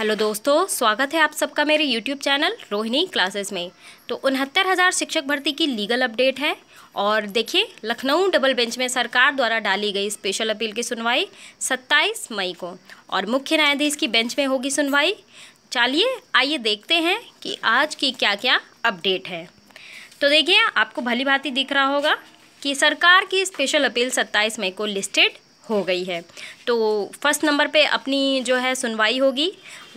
hello दोस्तों स्वागत है आप सबका मेरे यूट्यूब चैनल रोहिणी क्लासेस में तो उनहत्तर हज़ार शिक्षक भर्ती की लीगल अपडेट है और देखिए लखनऊ डबल बेंच में सरकार द्वारा डाली गई स्पेशल अपील की सुनवाई 27 मई को और मुख्य न्यायाधीश की बेंच में होगी सुनवाई चलिए आइए देखते हैं कि आज की क्या क्या अपडेट है तो देखिए आपको भली भांति दिख रहा होगा कि सरकार की स्पेशल अपील सत्ताईस मई को लिस्टेड हो गई है तो फर्स्ट नंबर पे अपनी जो है सुनवाई होगी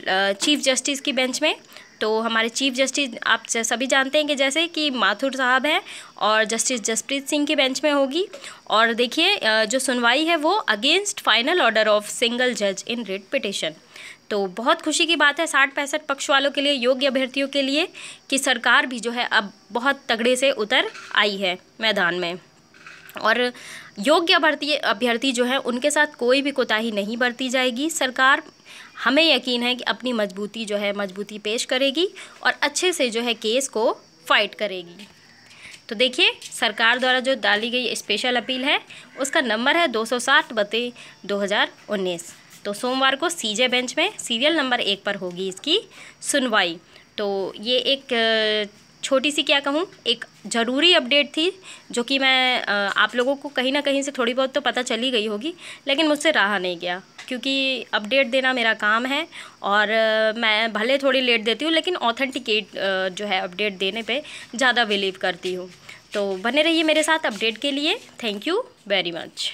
चीफ़ जस्टिस की बेंच में तो हमारे चीफ जस्टिस आप सभी जानते हैं कि जैसे कि माथुर साहब हैं और जस्टिस जसप्रीत सिंह की बेंच में होगी और देखिए जो सुनवाई है वो against final order of single जज इन रिट पिटिशन तो बहुत खुशी की बात है साठ पैंसठ पक्ष वालों के लिए योग्य अभ्यर्थियों के लिए कि सरकार भी जो है अब बहुत तगड़े से उतर आई है मैदान में और योग्य अभ्यर्थी अभ्यर्थी जो है उनके साथ कोई भी कोताही नहीं बरती जाएगी सरकार हमें यकीन है कि अपनी मजबूती जो है मजबूती पेश करेगी और अच्छे से जो है केस को फाइट करेगी तो देखिए सरकार द्वारा जो डाली गई स्पेशल अपील है उसका नंबर है दो सौ सात बते दो हज़ार उन्नीस तो सोमवार को सीजे बेंच में सीरियल नंबर एक पर होगी इसकी सुनवाई तो ये एक छोटी सी क्या कहूँ एक ज़रूरी अपडेट थी जो कि मैं आप लोगों को कहीं ना कहीं से थोड़ी बहुत तो पता चली गई होगी लेकिन मुझसे रहा नहीं गया क्योंकि अपडेट देना मेरा काम है और मैं भले थोड़ी लेट देती हूँ लेकिन ऑथेंटिकेट जो है अपडेट देने पे ज़्यादा बिलीव करती हूँ तो बने रहिए मेरे साथ अपडेट के लिए थैंक यू वेरी मच